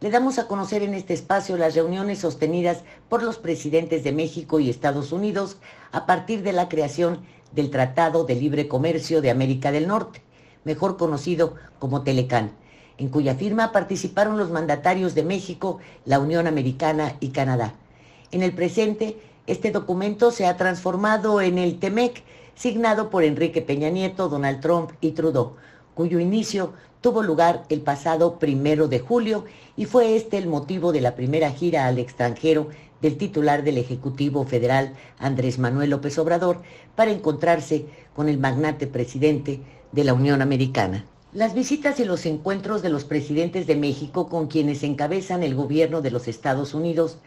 le damos a conocer en este espacio las reuniones sostenidas por los presidentes de México y Estados Unidos a partir de la creación del Tratado de Libre Comercio de América del Norte, mejor conocido como Telecán, en cuya firma participaron los mandatarios de México, la Unión Americana y Canadá. En el presente, este documento se ha transformado en el TEMEC, signado por Enrique Peña Nieto, Donald Trump y Trudeau cuyo inicio tuvo lugar el pasado primero de julio y fue este el motivo de la primera gira al extranjero del titular del Ejecutivo Federal, Andrés Manuel López Obrador, para encontrarse con el magnate presidente de la Unión Americana. Las visitas y los encuentros de los presidentes de México con quienes encabezan el gobierno de los Estados Unidos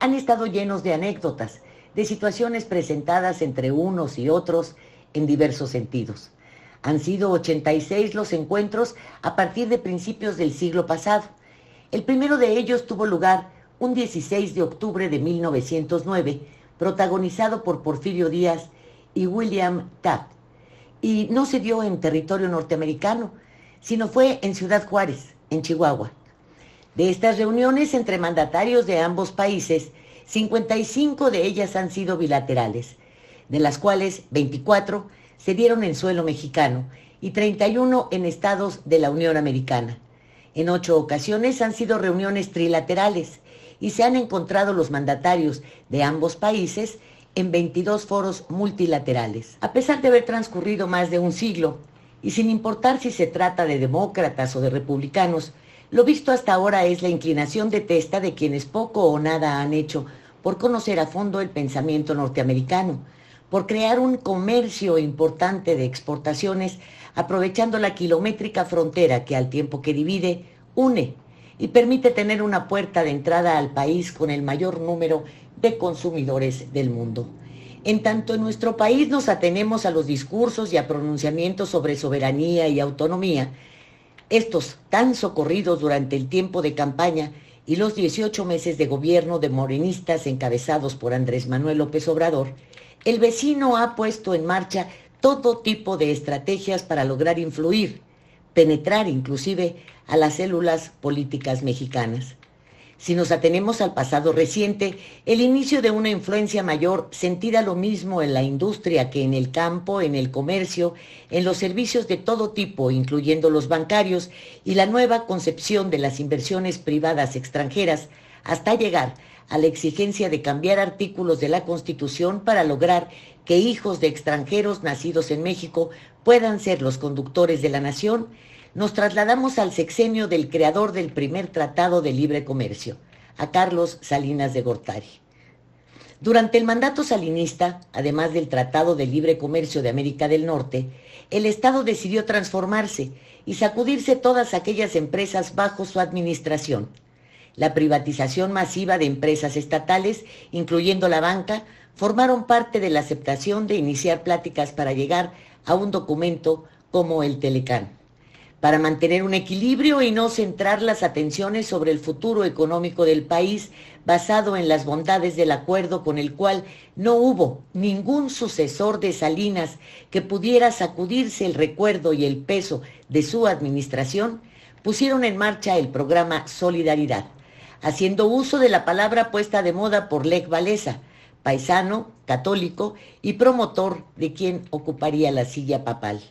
han estado llenos de anécdotas, de situaciones presentadas entre unos y otros en diversos sentidos. Han sido 86 los encuentros a partir de principios del siglo pasado. El primero de ellos tuvo lugar un 16 de octubre de 1909, protagonizado por Porfirio Díaz y William Taft. Y no se dio en territorio norteamericano, sino fue en Ciudad Juárez, en Chihuahua. De estas reuniones entre mandatarios de ambos países, 55 de ellas han sido bilaterales, de las cuales 24 se dieron en suelo mexicano y 31 en estados de la Unión Americana. En ocho ocasiones han sido reuniones trilaterales y se han encontrado los mandatarios de ambos países en 22 foros multilaterales. A pesar de haber transcurrido más de un siglo, y sin importar si se trata de demócratas o de republicanos, lo visto hasta ahora es la inclinación de testa de quienes poco o nada han hecho por conocer a fondo el pensamiento norteamericano, por crear un comercio importante de exportaciones, aprovechando la kilométrica frontera que al tiempo que divide, une y permite tener una puerta de entrada al país con el mayor número de consumidores del mundo. En tanto en nuestro país nos atenemos a los discursos y a pronunciamientos sobre soberanía y autonomía, estos tan socorridos durante el tiempo de campaña y los 18 meses de gobierno de morenistas encabezados por Andrés Manuel López Obrador, el vecino ha puesto en marcha todo tipo de estrategias para lograr influir, penetrar inclusive a las células políticas mexicanas. Si nos atenemos al pasado reciente, el inicio de una influencia mayor sentida lo mismo en la industria que en el campo, en el comercio, en los servicios de todo tipo, incluyendo los bancarios, y la nueva concepción de las inversiones privadas extranjeras, hasta llegar a la exigencia de cambiar artículos de la Constitución para lograr que hijos de extranjeros nacidos en México puedan ser los conductores de la nación, nos trasladamos al sexenio del creador del primer Tratado de Libre Comercio, a Carlos Salinas de Gortari. Durante el mandato salinista, además del Tratado de Libre Comercio de América del Norte, el Estado decidió transformarse y sacudirse todas aquellas empresas bajo su administración la privatización masiva de empresas estatales, incluyendo la banca, formaron parte de la aceptación de iniciar pláticas para llegar a un documento como el Telecán. Para mantener un equilibrio y no centrar las atenciones sobre el futuro económico del país basado en las bondades del acuerdo con el cual no hubo ningún sucesor de Salinas que pudiera sacudirse el recuerdo y el peso de su administración, pusieron en marcha el programa Solidaridad haciendo uso de la palabra puesta de moda por Lec Valesa, paisano, católico y promotor de quien ocuparía la silla papal.